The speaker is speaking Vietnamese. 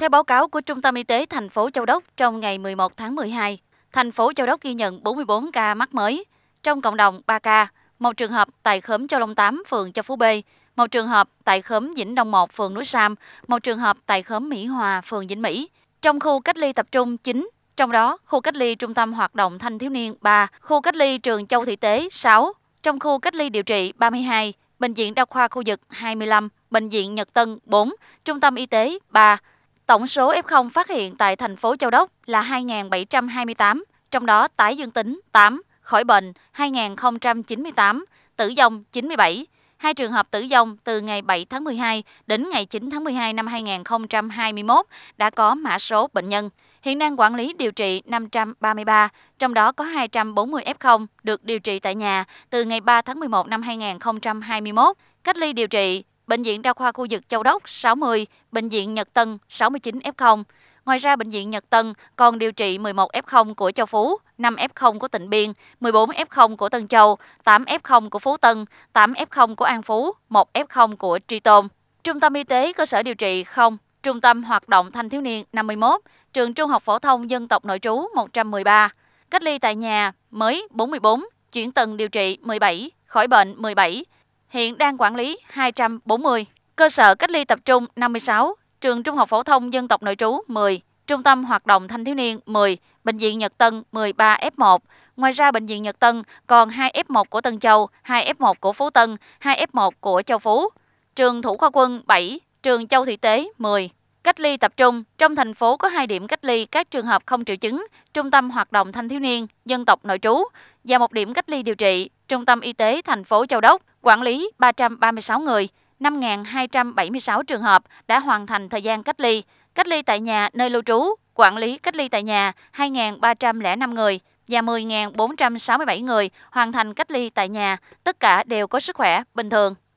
Theo báo cáo của Trung tâm Y tế thành phố Châu Đốc trong ngày 11 tháng 12, thành phố Châu Đốc ghi nhận 44 ca mắc mới, trong cộng đồng 3 ca, một trường hợp tại khóm Châu Long 8, phường Châu Phú B, một trường hợp tại khóm Vĩnh Đông 1, phường Núi Sam, một trường hợp tại khóm Mỹ Hòa, phường Vĩnh Mỹ. Trong khu cách ly tập trung 9, trong đó khu cách ly trung tâm hoạt động thanh thiếu niên 3, khu cách ly trường Châu Thị Tế 6, trong khu cách ly điều trị 32, bệnh viện đa khoa khu vực 25, bệnh viện Nhật Tân 4, trung tâm y tế 3, Tổng số F0 phát hiện tại thành phố Châu Đốc là 2.728, trong đó tái dương tính 8, khỏi bệnh 2.098, tử vong 97, hai trường hợp tử vong từ ngày 7 tháng 12 đến ngày 9 tháng 12 năm 2021 đã có mã số bệnh nhân. Hiện đang quản lý điều trị 533, trong đó có 240 F0 được điều trị tại nhà từ ngày 3 tháng 11 năm 2021, cách ly điều trị Bệnh viện Đa khoa khu vực Châu Đốc 60, Bệnh viện Nhật Tân 69 F0. Ngoài ra, Bệnh viện Nhật Tân còn điều trị 11 F0 của Châu Phú, 5 F0 của Tịnh Biên, 14 F0 của Tân Châu, 8 F0 của Phú Tân, 8 F0 của An Phú, 1 F0 của Tri Tôn. Trung tâm Y tế cơ sở điều trị không, Trung tâm hoạt động thanh thiếu niên 51, Trường Trung học phổ thông dân tộc nội trú 113. Cách ly tại nhà mới 44, chuyển tầng điều trị 17, khỏi bệnh 17, hiện đang quản lý 240, cơ sở cách ly tập trung 56, trường trung học phổ thông dân tộc nội trú 10, trung tâm hoạt động thanh thiếu niên 10, bệnh viện Nhật Tân 13 F1. Ngoài ra bệnh viện Nhật Tân còn 2 F1 của Tân Châu, 2 F1 của Phú Tân, 2 F1 của Châu Phú. Trường Thủ khoa quân 7, trường Châu Thị Tế 10. Cách ly tập trung, trong thành phố có hai điểm cách ly các trường hợp không triệu chứng, trung tâm hoạt động thanh thiếu niên, dân tộc nội trú và một điểm cách ly điều trị, trung tâm y tế thành phố Châu Đốc quản lý 336 người, 5.276 trường hợp đã hoàn thành thời gian cách ly, cách ly tại nhà nơi lưu trú, quản lý cách ly tại nhà 2.305 người và 10.467 người hoàn thành cách ly tại nhà, tất cả đều có sức khỏe bình thường.